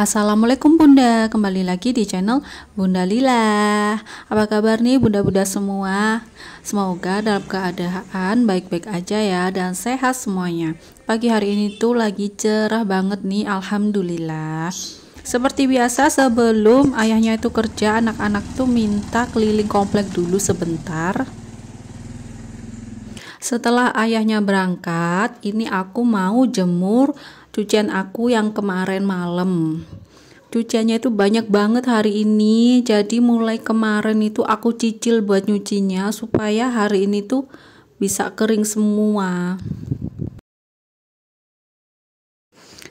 Assalamualaikum Bunda, kembali lagi di channel Bunda Lila Apa kabar nih Bunda-Bunda semua? Semoga dalam keadaan baik-baik aja ya dan sehat semuanya Pagi hari ini tuh lagi cerah banget nih Alhamdulillah seperti biasa sebelum ayahnya itu kerja anak-anak tuh minta keliling komplek dulu sebentar setelah ayahnya berangkat, ini aku mau jemur cucian aku yang kemarin malam cuciannya itu banyak banget hari ini jadi mulai kemarin itu aku cicil buat nyucinya supaya hari ini tuh bisa kering semua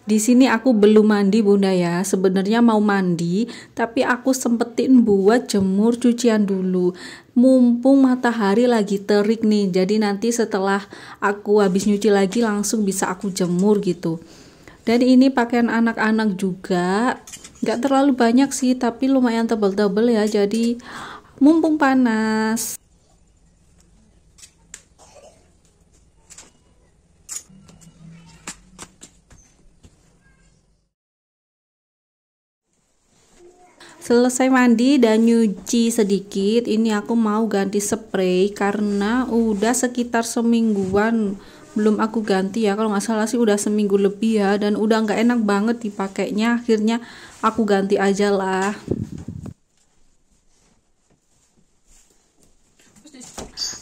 di sini aku belum mandi bunda ya sebenarnya mau mandi tapi aku sempetin buat jemur cucian dulu mumpung matahari lagi terik nih jadi nanti setelah aku habis nyuci lagi langsung bisa aku jemur gitu dan ini pakaian anak-anak juga nggak terlalu banyak sih tapi lumayan tebel-tebel ya jadi mumpung panas selesai mandi dan nyuci sedikit ini aku mau ganti spray karena udah sekitar semingguan belum aku ganti ya kalau nggak salah sih udah seminggu lebih ya dan udah nggak enak banget dipakainya akhirnya aku ganti aja lah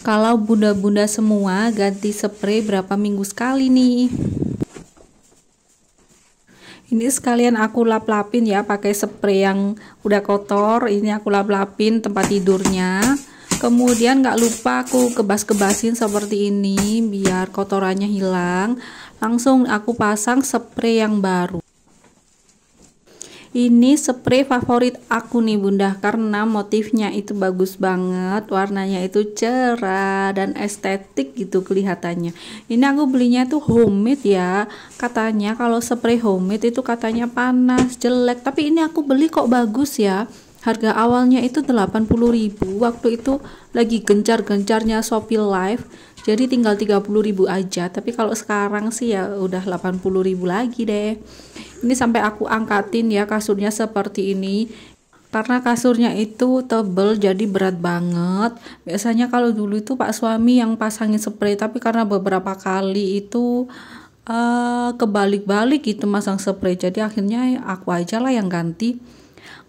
kalau bunda-bunda semua ganti spray berapa minggu sekali nih ini sekalian aku lap-lapin ya pakai spray yang udah kotor ini aku lap-lapin tempat tidurnya kemudian nggak lupa aku kebas-kebasin seperti ini biar kotorannya hilang langsung aku pasang spray yang baru ini spray favorit aku nih bunda karena motifnya itu bagus banget warnanya itu cerah dan estetik gitu kelihatannya ini aku belinya tuh homemade ya katanya kalau spray homemade itu katanya panas jelek tapi ini aku beli kok bagus ya harga awalnya itu 80.000 waktu itu lagi gencar-gencarnya Shopee Live jadi tinggal 30.000 aja tapi kalau sekarang sih ya udah 80.000 lagi deh ini sampai aku angkatin ya kasurnya seperti ini karena kasurnya itu tebel jadi berat banget biasanya kalau dulu itu pak suami yang pasangin spray tapi karena beberapa kali itu uh, kebalik-balik gitu masang spray jadi akhirnya aku aja lah yang ganti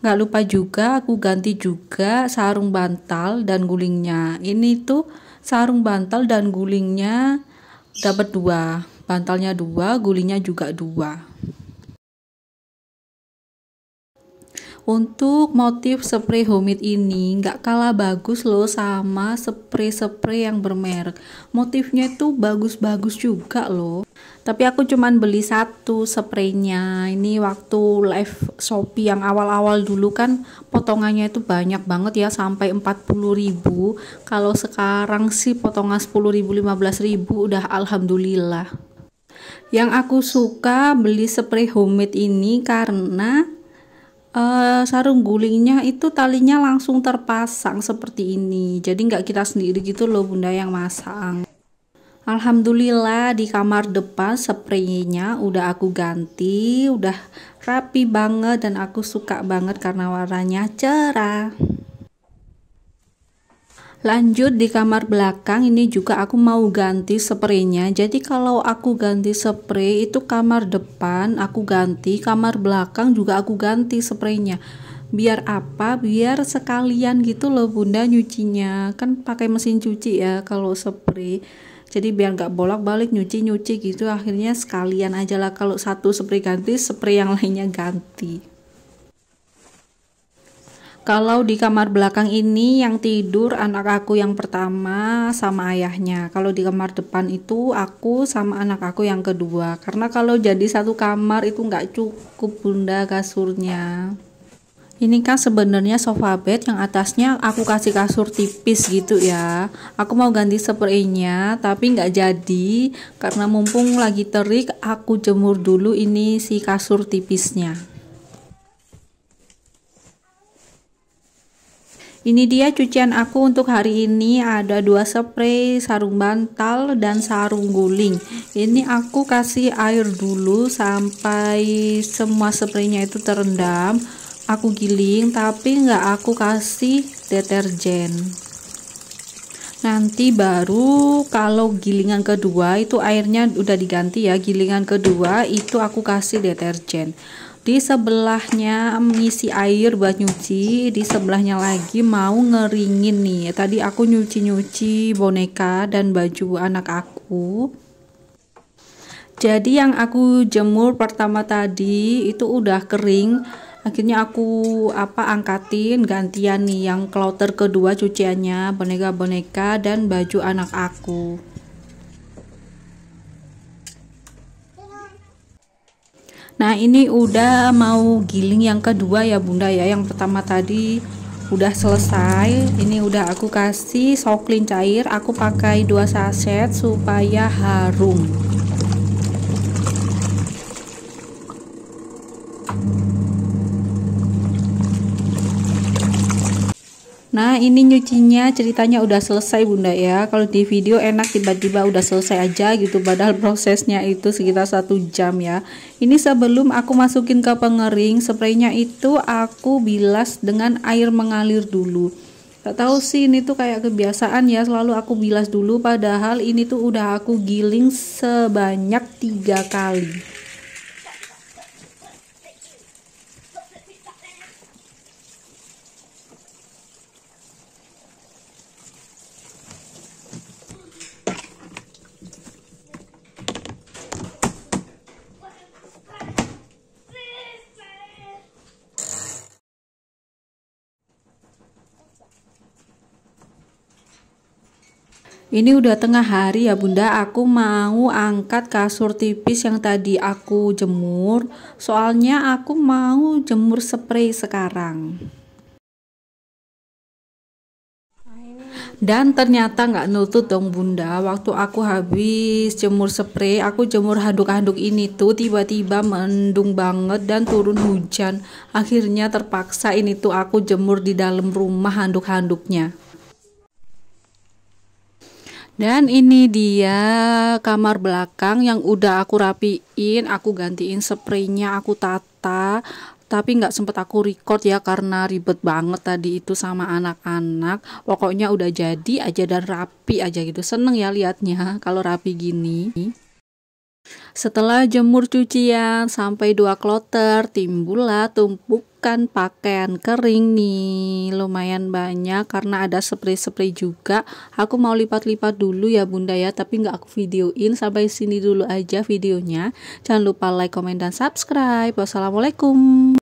Nggak lupa juga aku ganti juga sarung bantal dan gulingnya. Ini tuh sarung bantal dan gulingnya dapat dua. Bantalnya dua, gulingnya juga dua. Untuk motif spray homemade ini nggak kalah bagus loh sama spray-spray yang bermerek. Motifnya itu bagus-bagus juga loh tapi aku cuman beli satu spraynya ini waktu live Shopee yang awal-awal dulu kan potongannya itu banyak banget ya sampai 40.000 kalau sekarang sih potongan 10.000 15.000 udah alhamdulillah yang aku suka beli spray homemade ini karena uh, sarung gulingnya itu talinya langsung terpasang seperti ini jadi nggak kita sendiri gitu loh bunda yang masang Alhamdulillah di kamar depan spraynya udah aku ganti, udah rapi banget dan aku suka banget karena warnanya cerah. Lanjut di kamar belakang ini juga aku mau ganti spraynya. Jadi kalau aku ganti spray itu kamar depan aku ganti, kamar belakang juga aku ganti spraynya biar apa biar sekalian gitu loh bunda nyucinya kan pakai mesin cuci ya kalau spray jadi biar nggak bolak-balik nyuci-nyuci gitu akhirnya sekalian aja lah kalau satu spray ganti spray yang lainnya ganti kalau di kamar belakang ini yang tidur anak aku yang pertama sama ayahnya. Kalau di kamar depan itu aku sama anak aku yang kedua. Karena kalau jadi satu kamar itu nggak cukup bunda kasurnya. Ini kan sebenarnya sofa bed yang atasnya aku kasih kasur tipis gitu ya. Aku mau ganti spraynya tapi nggak jadi karena mumpung lagi terik aku jemur dulu ini si kasur tipisnya. Ini dia cucian aku untuk hari ini ada dua spray sarung bantal dan sarung guling. Ini aku kasih air dulu sampai semua spraynya itu terendam aku giling tapi nggak aku kasih deterjen nanti baru kalau gilingan kedua itu airnya udah diganti ya gilingan kedua itu aku kasih deterjen di sebelahnya mengisi air buat nyuci di sebelahnya lagi mau ngeringin nih tadi aku nyuci-nyuci boneka dan baju anak aku jadi yang aku jemur pertama tadi itu udah kering akhirnya aku apa angkatin gantian nih yang kloter kedua cuciannya boneka-boneka dan baju anak aku Nah ini udah mau giling yang kedua ya bunda ya Yang pertama tadi udah selesai Ini udah aku kasih soklin cair Aku pakai dua saset supaya harum Nah ini nyucinya ceritanya udah selesai bunda ya Kalau di video enak tiba-tiba udah selesai aja gitu Padahal prosesnya itu sekitar satu jam ya Ini sebelum aku masukin ke pengering Spraynya itu aku bilas dengan air mengalir dulu Gak tahu sih ini tuh kayak kebiasaan ya Selalu aku bilas dulu padahal ini tuh udah aku giling sebanyak tiga kali Ini udah tengah hari ya bunda, aku mau angkat kasur tipis yang tadi aku jemur Soalnya aku mau jemur spray sekarang Dan ternyata nggak nutut dong bunda Waktu aku habis jemur spray, aku jemur handuk-handuk ini tuh tiba-tiba mendung banget dan turun hujan Akhirnya terpaksa ini tuh aku jemur di dalam rumah handuk-handuknya dan ini dia kamar belakang yang udah aku rapiin, aku gantiin spraynya, aku tata. Tapi nggak sempet aku record ya karena ribet banget tadi itu sama anak-anak. Pokoknya udah jadi aja dan rapi aja gitu. Seneng ya liatnya kalau rapi gini. Setelah jemur cucian sampai dua kloter, timbullah tumpuk kan pakaian kering nih lumayan banyak karena ada spray-spray juga aku mau lipat-lipat dulu ya bunda ya tapi nggak aku videoin sampai sini dulu aja videonya jangan lupa like, komen, dan subscribe wassalamualaikum